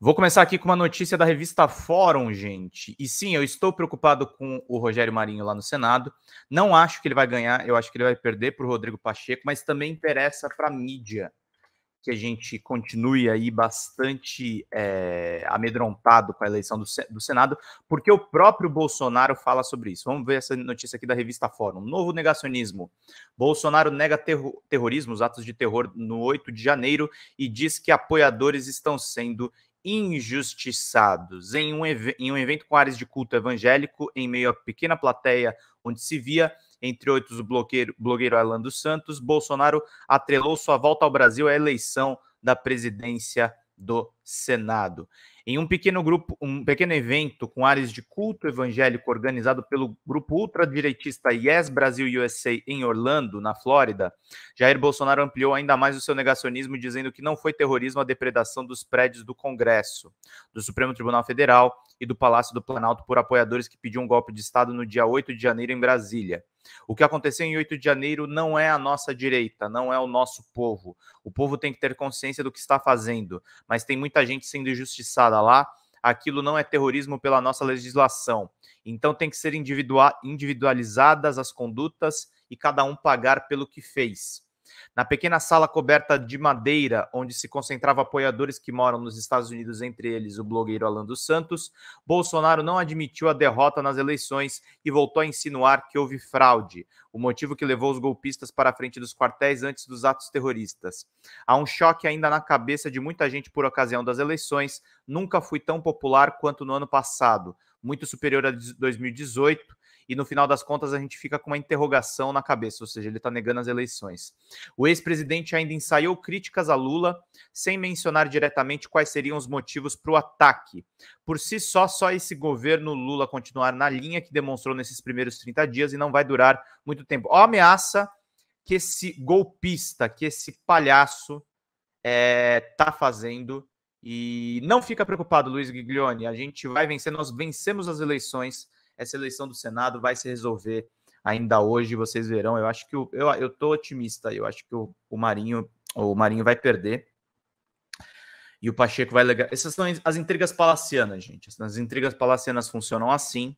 Vou começar aqui com uma notícia da revista Fórum, gente. E sim, eu estou preocupado com o Rogério Marinho lá no Senado. Não acho que ele vai ganhar, eu acho que ele vai perder para o Rodrigo Pacheco, mas também interessa para a mídia que a gente continue aí bastante é, amedrontado com a eleição do, do Senado, porque o próprio Bolsonaro fala sobre isso. Vamos ver essa notícia aqui da revista Fórum. Novo negacionismo. Bolsonaro nega terro terrorismo, os atos de terror no 8 de janeiro, e diz que apoiadores estão sendo injustiçados. Em um, em um evento com áreas de culto evangélico, em meio a pequena plateia onde se via, entre outros, o blogueiro, blogueiro dos Santos, Bolsonaro atrelou sua volta ao Brasil à eleição da presidência do Senado. Em um pequeno grupo, um pequeno evento com áreas de culto evangélico organizado pelo grupo ultradireitista Yes Brasil USA em Orlando, na Flórida, Jair Bolsonaro ampliou ainda mais o seu negacionismo dizendo que não foi terrorismo a depredação dos prédios do Congresso, do Supremo Tribunal Federal e do Palácio do Planalto por apoiadores que pediam um golpe de estado no dia 8 de janeiro em Brasília. O que aconteceu em 8 de janeiro não é a nossa direita, não é o nosso povo. O povo tem que ter consciência do que está fazendo, mas tem muita gente sendo injustiçada lá. Aquilo não é terrorismo pela nossa legislação. Então tem que ser individualizadas as condutas e cada um pagar pelo que fez. Na pequena sala coberta de madeira, onde se concentrava apoiadores que moram nos Estados Unidos, entre eles o blogueiro Alando Santos, Bolsonaro não admitiu a derrota nas eleições e voltou a insinuar que houve fraude, o motivo que levou os golpistas para a frente dos quartéis antes dos atos terroristas. Há um choque ainda na cabeça de muita gente por ocasião das eleições. Nunca fui tão popular quanto no ano passado muito superior a 2018 e no final das contas a gente fica com uma interrogação na cabeça, ou seja, ele está negando as eleições. O ex-presidente ainda ensaiou críticas a Lula, sem mencionar diretamente quais seriam os motivos para o ataque. Por si só, só esse governo Lula continuar na linha que demonstrou nesses primeiros 30 dias e não vai durar muito tempo. Ó, a ameaça que esse golpista, que esse palhaço está eh, é, fazendo e não fica preocupado, Luiz Giglione, a gente vai vencer, nós vencemos as eleições, essa eleição do Senado vai se resolver ainda hoje, vocês verão. Eu acho que o, eu, eu tô otimista, eu acho que o, o Marinho, o Marinho vai perder. E o Pacheco vai legal. Essas são as intrigas palacianas, gente. As intrigas palacianas funcionam assim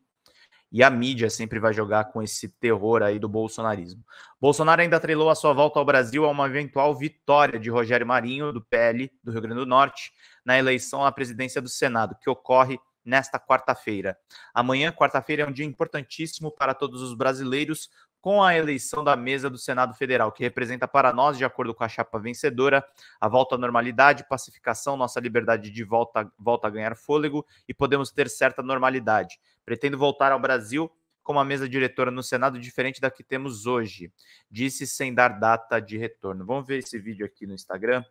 e a mídia sempre vai jogar com esse terror aí do bolsonarismo. Bolsonaro ainda trilou a sua volta ao Brasil a uma eventual vitória de Rogério Marinho, do PL do Rio Grande do Norte, na eleição à presidência do Senado, que ocorre nesta quarta-feira. Amanhã, quarta-feira, é um dia importantíssimo para todos os brasileiros com a eleição da mesa do Senado Federal, que representa para nós, de acordo com a chapa vencedora, a volta à normalidade, pacificação, nossa liberdade de volta, volta a ganhar fôlego e podemos ter certa normalidade. Pretendo voltar ao Brasil com uma mesa diretora no Senado diferente da que temos hoje, disse sem dar data de retorno. Vamos ver esse vídeo aqui no Instagram.